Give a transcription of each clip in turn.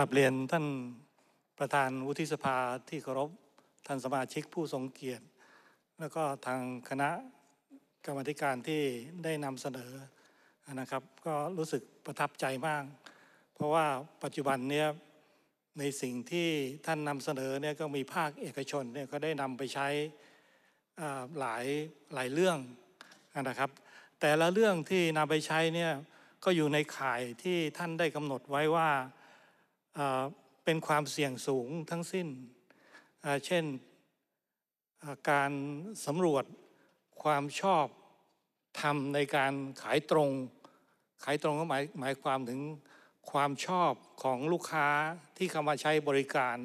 กลับเรียนท่านประธานวุฒิสภาที่เคารพท่านสมาชิกผู้ทรงเกียรติแล้วก็ทางคณะกรรมธิการที่ได้นำเสนอนะครับ ก็รู้สึกประทับใจมาก เพราะว่าปัจจุบันเนี้ยในสิ่งที่ท่านนำเสนอเนี่ยก็มีภาคเอกชนเนี่ยก็ได้นำไปใช้หลายหลายเรื่องนะครับ แต่ละเรื่องที่นำไปใช้เนี่ยก็อยู่ในข่ายที่ท่านได้กำหนดไว้ว่าเป็นความเสี่ยงสูงทั้งสิ้น เช่นการสำรวจความชอบทำในการขายตรง ขายตรงก็หมายหมายความถึงความชอบของลูกค้าที่เข้ามาใช้บริการ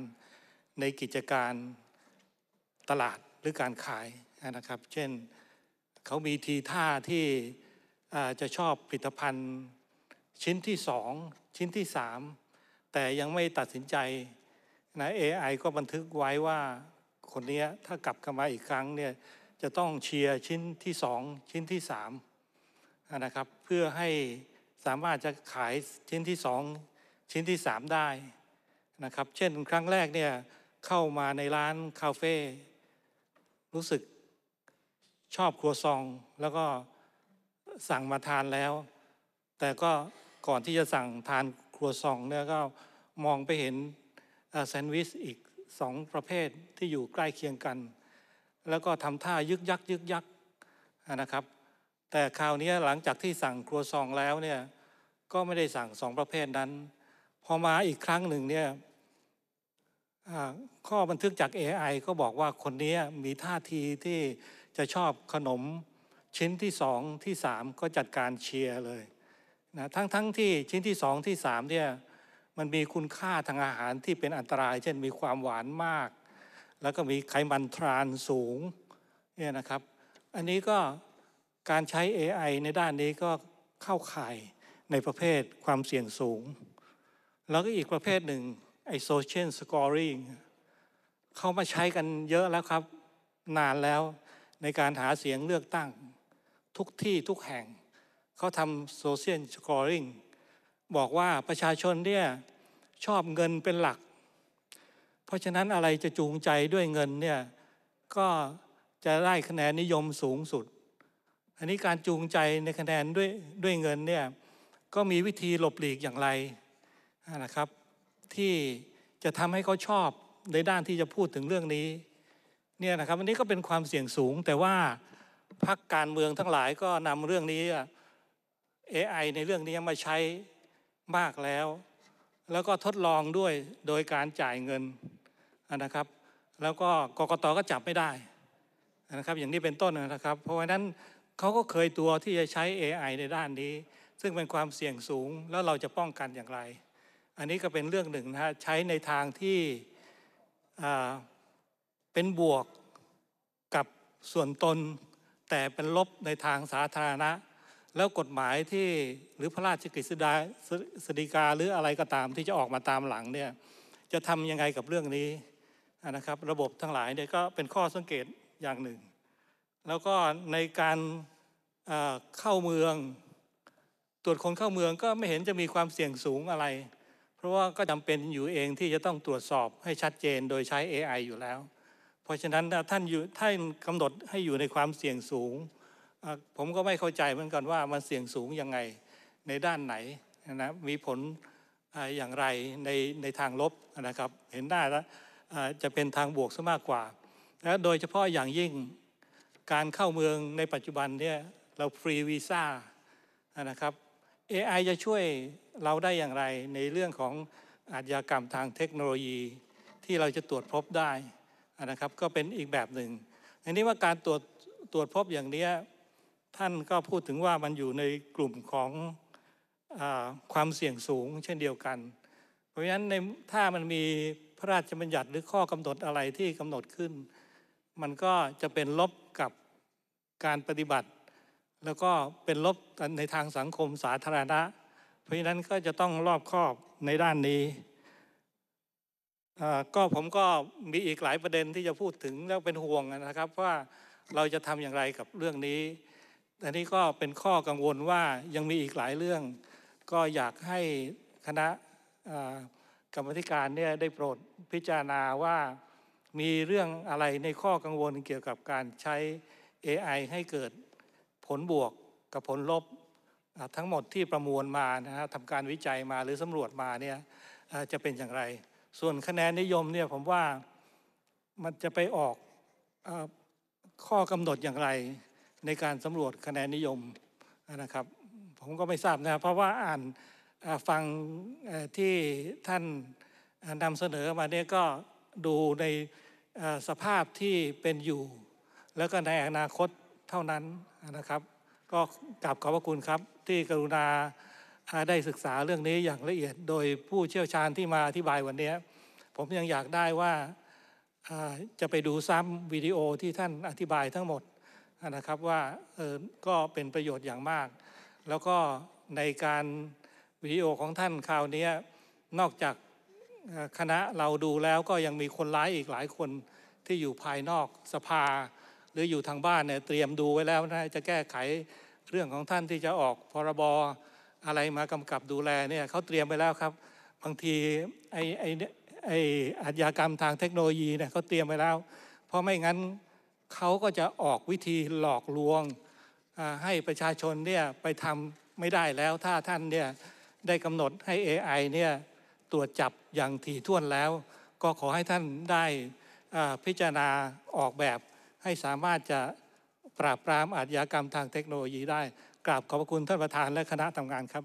ในกิจการตลาดหรือการขายนะครับ เช่น เขามีทีท่าที่จะชอบผลิตภัณฑ์ ชิ้นที่สองชิ้นที่สามแต่ยังไม่ตัดสินใจนะ AI ก็บันทึกไว้ว่าคนนี้ถ้ากลับกันมาอีกครั้งเนี่ยจะต้องเชียร์ชิ้นที่สองชิ้นที่สามนะครับเพื่อให้สามารถจะขายชิ้นที่สองชิ้นที่สามได้นะครับเช่นครั้งแรกเนี่ยเข้ามาในร้านคาเฟ่รู้สึกชอบครัวซองแล้วก็สั่งมาทานแล้ว แต่ก็ก่อนที่จะสั่งทานรัวซองแล้วก็มองไปเห็นแซนด์วิชอีกสองประเภทที่อยู่ใกล้เคียงกัน แล้วก็ทำท่ายึกยักยึกยักนะครับ แต่คราวนี้หลังจากที่สั่งครัวซองแล้วเนี่ยก็ไม่ได้สั่งสองประเภทนั้น พอมาอีกครั้งหนึ่งเนี่ยข้อบันทึกจาก AI ก็บอกว่าคนนี้มีท่าทีที่จะชอบขนมชิ้นที่สองที่สามก็จัดการเชียร์เลยนะทั้งทั้งที่ชิ้นที่สองที่สามเนี่ยมันมีคุณค่าทางอาหารที่เป็นอันตรายเช่นมีความหวานมาก แล้วก็มีไขมันทรานสูงเนี่ยนะครับอันนี้ก็การใช้ AI ในด้านนี้ก็เข้าข่ายในประเภทความเสี่ยงสูง แล้วก็อีกประเภทหนึ่งไอโซเชียลสกอร์ริงเข้ามาใช้กันเยอะแล้วครับ นานแล้วในการหาเสียงเลือกตั้ง ทุกที่ทุกแห่งเขาทำโซเชียลสกอริงบอกว่าประชาชนเนี่ยชอบเงินเป็นหลัก เพราะฉะนั้นอะไรจะจูงใจด้วยเงินเนี่ยก็จะได้คะแนนนิยมสูงสุด อันนี้การจูงใจในคะแนนด้วยด้วยเงินเนี่ยก็มีวิธีหลบหลีกอย่างไรนะครับ ที่จะทำให้เขาชอบในด้านที่จะพูดถึงเรื่องนี้เนี่ยนะครับอันนี้ก็เป็นความเสี่ยงสูงแต่ว่าพักการเมืองทั้งหลายก็นำเรื่องนี้ AI ในเรื่องนี้มาใช้มากแล้ว แล้วก็ทดลองด้วยโดยการจ่ายเงินนะครับแล้วก็กกตก็จับไม่ได้นะครับอย่างนี้เป็นต้นนะครับ เพราะฉะนั้นเขาก็เคยตัวที่จะใช้ AI ในด้านนี้ ซึ่งเป็นความเสี่ยงสูงแล้วเราจะป้องกันอย่างไร อันนี้ก็เป็นเรื่องหนึ่งนะฮะใช้ในทางที่เป็นบวกกับส่วนตน แต่เป็นลบในทางสาธารณะแล้วกฎหมายที่หรือพระราชกฤษฎีกาหรืออะไรก็ตามที่จะออกมาตามหลังเนี่ยจะทำยังไงกับเรื่องนี้นะครับระบบทั้งหลายเนี่ยก็เป็นข้อสังเกตอย่างหนึ่ง แล้วก็ในการเข้าเมืองตรวจคนเข้าเมืองก็ไม่เห็นจะมีความเสี่ยงสูงอะไร เพราะว่าก็จำเป็นอยู่เองที่จะต้องตรวจสอบให้ชัดเจนโดยใช้ AI อยู่แล้ว เพราะฉะนั้นท่านอยู่ท่านกำหนดให้อยู่ในความเสี่ยงสูงผมก็ไม่เข้าใจเหมือนกันว่ามันเสี่ยงสูงยังไงในด้านไหนนะมีผลอย่างไรในในทางลบนะครับ เห็นได้แล้วจะเป็นทางบวกซะมากกว่าและโดยเฉพาะอย่างยิ่งการเข้าเมืองในปัจจุบันเนี่ย เราฟรีวีซ่านะครับ AI จะช่วยเราได้อย่างไรในเรื่องของอาชญากรรมทางเทคโนโลยี ที่เราจะตรวจพบได้นะครับก็เป็นอีกแบบหนึ่งันนี้ว่าการตรวจตรวจพบอย่างนี้ท่านก็พูดถึงว่ามันอยู่ในกลุ่มของอความเสี่ยงสูงเช่นเดียวกัน เพราะฉะนั้นในถ้ามันมีพระราชบัญญัติหรือข้อกำหนดอะไรที่กำหนดขึ้น มันก็จะเป็นลบกับการปฏิบัติ แล้วก็เป็นลบในทางสังคมสาธารณะ เพราะฉะนั้นก็จะต้องรอบคอบในด้านนี้ ก็ผมก็มีอีกหลายประเด็นที่จะพูดถึงแล้วเป็นห่วงนะครับ ว่าเราจะทำอย่างไรกับเรื่องนี้อันนี้ก็เป็นข้อกังวลว่ายังมีอีกหลายเรื่อง ก็อยากให้คณะกรรมธิการเนี่ยได้โปรดพิจารณาว่ามีเรื่องอะไรในข้อกังวลเกี่ยวกับการใช้ AI ให้เกิดผลบวกกับผลลบทั้งหมดที่ประมวลมานะฮะทำการวิจัยมาหรือสำรวจมาเนี่ยจะเป็นอย่างไร ส่วนคะแนนนิยมเนี่ยผมว่ามันจะไปออกข้อกำหนดอย่างไรในการสำรวจคะแนนนิยมนะครับผมก็ไม่ทราบนะ เพราะว่าอ่านฟังที่ท่านนำเสนอมาเนี่ยก็ดูในสภาพที่เป็นอยู่ แล้วก็ในอนาคตเท่านั้นนะครับ ก็กลับขอบพระคุณครับที่กรุณาได้ศึกษาเรื่องนี้อย่างละเอียด โดยผู้เชี่ยวชาญที่มาอธิบายวันนี้ ผมยังอยากได้ว่าจะไปดูซ้ำวิดีโอที่ท่านอธิบายทั้งหมดนะครับว่าเออก็เป็นประโยชน์อย่างมาก แล้วก็ในการวิดีโอของท่านคราวนี้นอกจากคณะเราดูแล้วก็ยังมีคนร้ายอีกหลายคนที่อยู่ภายนอกสภา หรืออยู่ทางบ้านเนี่ยเตรียมดูไว้แล้วนะจะแก้ไขเรื่องของท่านที่จะออก พรบอะไรมากำกับดูแลเนี่ยเขาเตรียมไปแล้วครับ บางทีไอ้ไอ้ไอ้อาชญากรรมทางเทคโนโลยีเนี่ยเขาเตรียมไปแล้ว เพราะไม่งั้นเขาก็จะออกวิธีหลอกลวงให้ประชาชนเนี่ยไปทำไม่ได้แล้วถ้าท่านเนี่ยได้กำหนดให้ AI เนี่ยตรวจจับอย่างถี่ถ้วนแล้ว ก็ขอให้ท่านได้พิจารณาออกแบบ ให้สามารถจะปราบปรามอาชญากรรมทางเทคโนโลยีได้กราบขอบพระคุณท่านประธานและคณะทำงานครับ